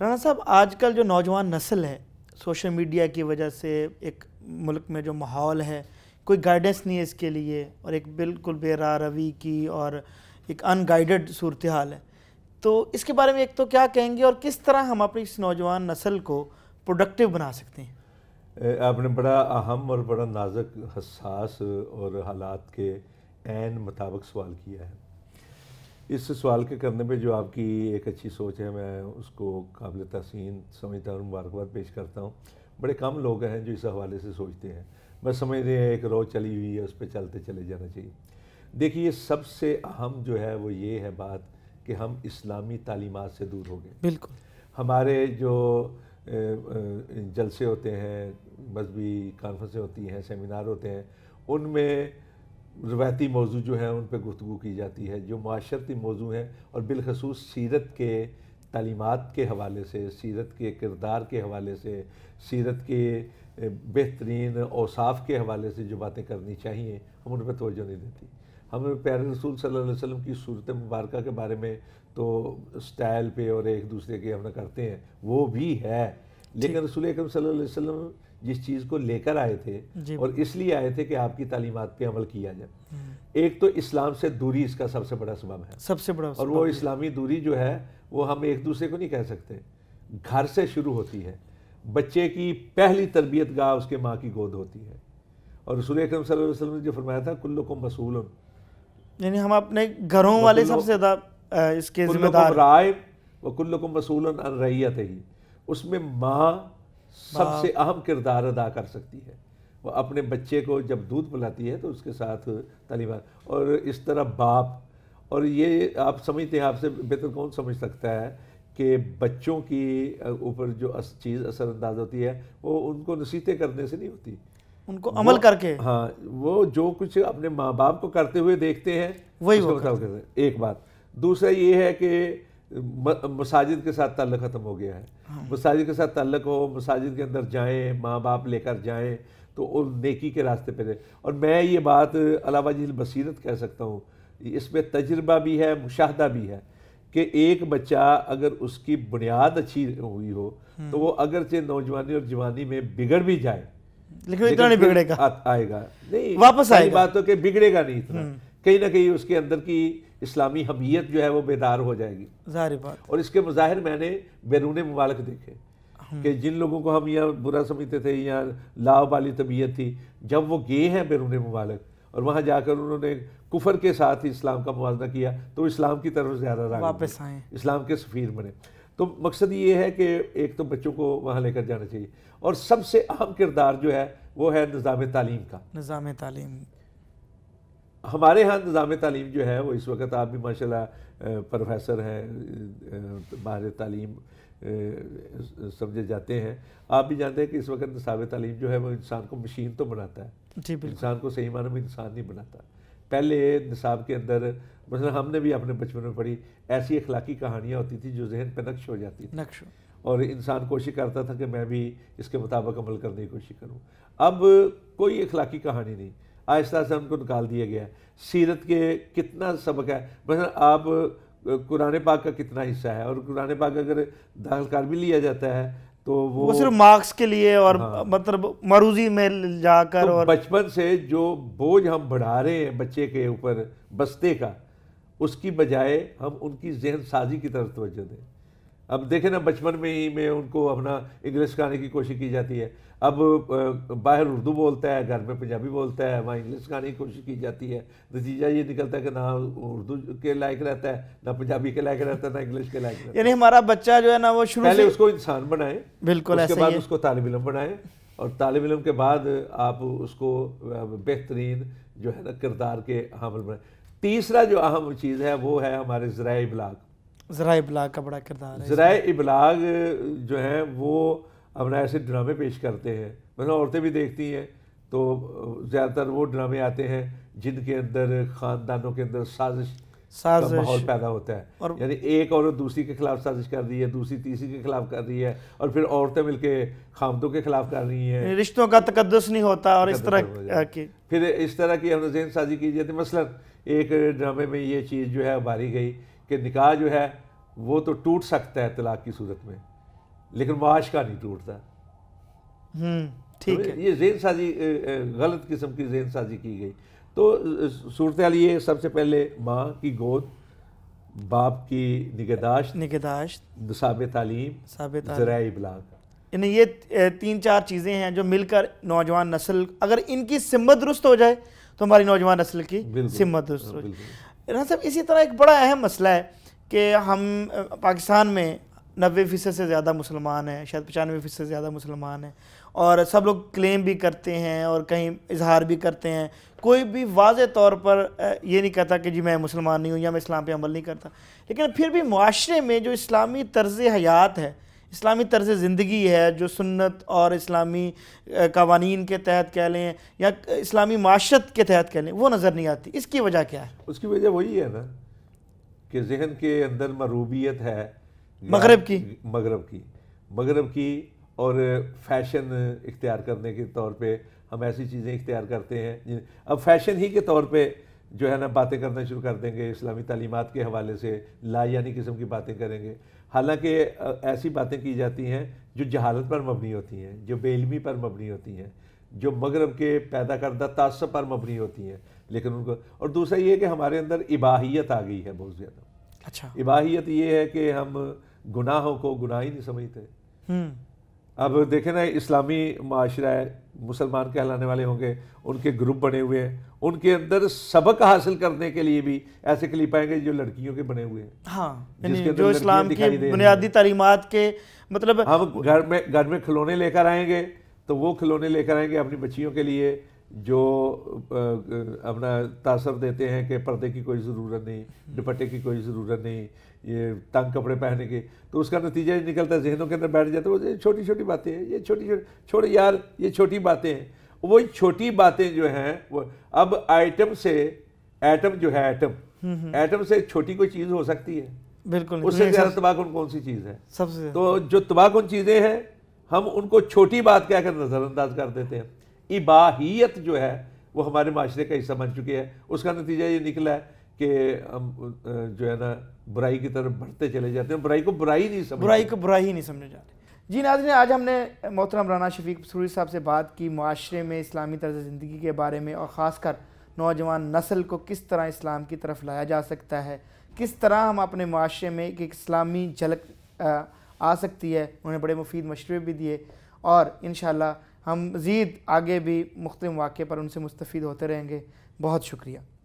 رانا صاحب آج کل جو نوجوان نسل ہے سوشل میڈیا کی وجہ سے ایک ملک میں جو ماحول ہے کوئی گائیڈنس نہیں ہے اس کے لیے اور ایک بالکل بے راہ روی کی اور ایک ان گائیڈڈ صورتحال ہے تو اس کے بارے میں ایک تو کیا کہیں گے اور کس طرح ہم اپنی اس نوجوان نسل کو پروڈکٹیو بنا سکتے ہیں آپ نے بڑا اہم اور بڑا نازک حساس اور حالات کے عین مطابق سوال کیا ہے اس سوال کے کرنے پہ جو آپ کی ایک اچھی سوچ ہے میں اس کو قابل تحسین سمجھتا ہوں مبارکباد پیش کرتا ہوں بڑے کم لوگ ہیں جو اس حوالے سے سوچتے ہیں میں سمجھ رہے ہیں ایک رو چلی ہوئی ہے اس پہ چلتے چلے جانا چاہیے دیکھیے سب سے اہم جو ہے وہ یہ ہے بات کہ ہم اسلامی تعلیمات سے دور ہو گئے بالکل ہمارے جو جلسے ہوتے ہیں مذہبی کانفرنسیں ہوتی ہیں سیمینار ہوتے ہیں ان میں روایتی موضوع جو ہیں ان پہ گفتگو کی جاتی ہے جو معاشرتی موضوع ہیں اور بالخصوص سیرت کے تعلیمات کے حوالے سے سیرت کے کردار کے حوالے سے سیرت کے بہترین اوصاف کے حوالے سے جو باتیں کرنی چاہیے ہم ان پہ توجہ نہیں دیتی ہم پیارے رسول صلی اللہ علیہ وسلم کی صورت مبارکہ کے بارے میں تو سٹائل پہ اور ایک دوسرے کے ہم نہ کرتے ہیں وہ بھی ہے لیکن رسول اکرم صلی اللہ علیہ وسلم جس چیز کو لے کر آئے تھے جی۔ اور اس لیے آئے تھے کہ آپ کی تعلیمات پہ عمل کیا جائے ایک تو اسلام سے دوری اس کا سب سے بڑا سبب ہے سب سے بڑا اور وہ اسلامی دوری جو ہے وہ ہم ایک دوسرے کو نہیں کہہ سکتے گھر سے شروع ہوتی ہے بچے کی پہلی تربیت گاہ اس کے ماں کی گود ہوتی ہے اور رسول اکرم صلی اللہ علیہ وسلم نے جو فرمایا تھا یعنی ہم اپنے گھروں والے سب سے زیادہ اس کے ذمہ دار ان کلک ہی اس میں ماں سب سے اہم کردار ادا کر سکتی ہے وہ اپنے بچے کو جب دودھ پلاتی ہے تو اس کے ساتھ تعلیمات اور اس طرح باپ اور یہ آپ سمجھتے ہیں آپ سے بہتر کون سمجھ سکتا ہے کہ بچوں کی اوپر جو چیز اثر انداز ہوتی ہے وہ ان کو نصیحتیں کرنے سے نہیں ہوتی ان کو عمل کر کے ہاں وہ جو کچھ اپنے ماں باپ کو کرتے ہوئے دیکھتے ہیں وہی مطلب ایک بات دوسرا یہ ہے کہ مساجد کے ساتھ تعلق ختم ہو گیا ہے ہاں۔ مساجد کے ساتھ تعلق ہو مساجد کے اندر جائیں ماں باپ لے کر جائیں تو نیکی کے راستے پہ رہے اور میں یہ بات علاوہ جی بصیرت کہہ سکتا ہوں اس میں تجربہ بھی ہے مشاہدہ بھی ہے کہ ایک بچہ اگر اس کی بنیاد اچھی ہوئی ہو تو وہ اگرچہ نوجوانی اور جوانی میں بگڑ بھی جائے لیکن اتنا نہیں بگڑے گا آئے گا نہیں واپس آئے بات تو کہ بگڑے گا نہیں اتنا کہیں نہ کہیں اس کے اندر کی اسلامی حمیت جو ہے وہ بیدار ہو جائے گی ظاہر بات اور اس کے مظاہر میں نے بیرون ممالک دیکھے کہ جن لوگوں کو ہم یہاں برا سمجھتے تھے یہاں لا والی طبیعت تھی جب وہ گئے ہیں بیرون ممالک اور وہاں جا کر انہوں نے کفر کے ساتھ ہی اسلام کا موازنہ کیا تو اسلام کی طرف زیادہ واپس آئے اسلام کے سفیر بنے تو مقصد یہ ہے کہ ایک تو بچوں کو وہاں لے کر جانا چاہیے اور سب سے اہم کردار جو ہے وہ ہے نظام تعلیم کا نظام تعلیم ہمارے ہاں نظام تعلیم جو ہے وہ اس وقت آپ بھی ماشاء اللہ پروفیسر ہیں ماہر تعلیم سمجھے جاتے ہیں آپ بھی جانتے ہیں کہ اس وقت نصاب تعلیم جو ہے وہ انسان کو مشین تو بناتا ہے جی، انسان کو صحیح معنی میں انسان نہیں بناتا پہلے نصاب کے اندر مثلا ہم نے بھی اپنے بچپن میں پڑھی ایسی اخلاقی کہانیاں ہوتی تھیں جو ذہن پہ نقش ہو جاتی تھی نقش اور انسان کوشش کرتا تھا کہ میں بھی اس کے مطابق عمل کرنے کی کوشش کروں اب کوئی اخلاقی کہانی نہیں آہستہ آہستہ ان کو نکال دیا گیا ہے سیرت کے کتنا سبق ہے مثلا آپ قرآن پاک کا کتنا حصہ ہے اور قرآن پاک اگر داخل کار بھی لیا جاتا ہے تو وہ صرف مارکس کے لیے اور ہاں۔ مطلب مروضی میں جا کر بچپن سے جو بوجھ ہم بڑھا رہے ہیں بچے کے اوپر بستے کا اس کی بجائے ہم ان کی ذہن سازی کی طرف توجہ دیں اب دیکھیں نا بچپن میں ہی میں ان کو اپنا انگلش گانے کی کوشش کی جاتی ہے اب باہر اردو بولتا ہے گھر میں پنجابی بولتا ہے وہاں انگلش گانے کی کوشش کی جاتی ہے نتیجہ یہ نکلتا ہے کہ نہ اردو کے لائق رہتا ہے نہ پنجابی کے لائق رہتا ہے نہ انگلش کے لائق رہتا ہے یعنی ہمارا بچہ جو ہے نا وہ شروع پہلے اس کو انسان بنائیں بالکل اس کے بعد اس کو طالب علم بنائیں اور طالب علم کے بعد آپ اس کو بہترین جو ہے نا کردار کے حامل بنائیں تیسرا جو اہم چیز ہے وہ ہے ہمارے ذرائع ابلاغ ذرائع ابلاغ کا بڑا کردار ہے ذرائع ابلاغ جو ہیں وہ ایسے ڈرامے پیش کرتے ہیں مطلب عورتیں بھی دیکھتی ہیں تو زیادہ تر وہ ڈرامے آتے ہیں جن کے اندر خاندانوں کے اندر سازش ماحول پیدا ہوتا ہے یعنی ایک عورت دوسری کے خلاف سازش کر رہی ہے دوسری تیسری کے خلاف کر رہی ہے اور پھر عورتیں مل کے خامدوں کے خلاف کر رہی ہیں یعنی رشتوں کا تقدس نہیں ہوتا اور اس طرح کی پھر اس طرح کی نے ذہن سازی کی جاتی مثلا ایک ڈرامے میں یہ چیز جو ہے اباری گئی کہ نکاح جو ہے وہ تو ٹوٹ سکتا ہے طلاق کی صورت میں لیکن معاش کا نہیں ٹوٹتا یہ ذہن سازی غلط قسم کی ذہن سازی کی کی کی گئی تو یہ سب سے پہلے ماں گود باپ نگہداشت نگہداشت نصاب تعلیم ذرائع ابلاغ یعنی یہ تین چار چیزیں ہیں جو مل کر نوجوان نسل اگر ان کی سمت درست ہو جائے تو ہماری نوجوان نسل کی سمت درست ہو جائے رہن صاحب اسی طرح ایک بڑا اہم مسئلہ ہے کہ ہم پاکستان میں نوے فیصد سے زیادہ مسلمان ہیں شاید پچانوے فیصد سے زیادہ مسلمان ہیں اور سب لوگ کلیم بھی کرتے ہیں اور کہیں اظہار بھی کرتے ہیں کوئی بھی واضح طور پر یہ نہیں کہتا کہ جی میں مسلمان نہیں ہوں یا میں اسلام پہ عمل نہیں کرتا لیکن پھر بھی معاشرے میں جو اسلامی طرز حیات ہے اسلامی طرز زندگی ہے جو سنت اور اسلامی قوانین کے تحت کہہ لیں یا اسلامی معاشرت کے تحت کہہ لیں وہ نظر نہیں آتی اس کی وجہ کیا ہے اس کی وجہ وہی ہے نا کہ ذہن کے اندر مروبیت ہے مغرب کی مغرب کی مغرب کی اور فیشن اختیار کرنے کے طور پہ ہم ایسی چیزیں اختیار کرتے ہیں اب فیشن ہی کے طور پہ جو ہے نا باتیں کرنا شروع کر دیں گے اسلامی تعلیمات کے حوالے سے لا یعنی قسم کی باتیں کریں گے حالانکہ ایسی باتیں کی جاتی ہیں جو جہالت پر مبنی ہوتی ہیں جو بے علمی پر مبنی ہوتی ہیں جو مغرب کے پیدا کردہ تعصب پر مبنی ہوتی ہیں لیکن ان کو اور دوسرا یہ کہ ہمارے اندر اباہیت آ گئی ہے بہت زیادہ اچھا اباہیت یہ ہے کہ ہم گناہوں کو گناہ ہی نہیں سمجھتے اب دیکھیں نا اسلامی معاشرہ ہے مسلمان کہلانے والے ہوں گے ان کے گروپ بنے ہوئے ہیں ان کے اندر سبق حاصل کرنے کے لیے بھی ایسے کلپ آئیں گے جو لڑکیوں کے بنے ہوئے ہیں ہاں یعنی جو اسلام کی بنیادی تعلیمات کے مطلب ہم گھر میں گھر میں کھلونے لے کر آئیں گے تو وہ کھلونے لے کر آئیں گے اپنی بچیوں کے لیے جو اپنا تاثر دیتے ہیں کہ پردے کی کوئی ضرورت نہیں دپٹے کی کوئی ضرورت نہیں یہ تنگ کپڑے پہنے کے تو اس کا نتیجہ یہ نکلتا ہے ذہنوں کے اندر بیٹھ جاتا ہے وہ چھوٹی چھوٹی باتیں ہیں یہ چھوٹی چھوٹی چھوڑے یار یہ چھوٹی باتیں ہیں وہ چھوٹی باتیں جو ہیں وہ اب آئٹم سے ایٹم جو ہے ایٹم ایٹم سے چھوٹی کوئی چیز ہو سکتی ہے بالکل اس سے زیادہ تباہ کن کون سی چیز ہے سب سے تو جو تباہ کن چیزیں ہیں ہم ان کو چھوٹی بات کہہ کر نظر انداز کر دیتے ہیں اباہیت جو ہے وہ ہمارے معاشرے کا حصہ بن چکی ہے اس کا نتیجہ یہ نکلا ہے کہ ہم جو ہے نا برائی کی طرف بڑھتے چلے جاتے ہیں برائی کو برائی نہیں سمجھ برائی کو برائی ہی نہیں سمجھے جاتے جی ناظرین آج ہم نے محترم رانا شفیق سوری صاحب سے بات کی معاشرے میں اسلامی طرز زندگی کے بارے میں اور خاص کر نوجوان نسل کو کس طرح اسلام کی طرف لایا جا سکتا ہے کس طرح ہم اپنے معاشرے میں ایک اسلامی جھلک آ سکتی ہے انہوں نے بڑے مفید مشورے بھی دیے اور انشاءاللہ ہم مزید آگے بھی مختلف واقعے پر ان سے مستفید ہوتے رہیں گے بہت شکریہ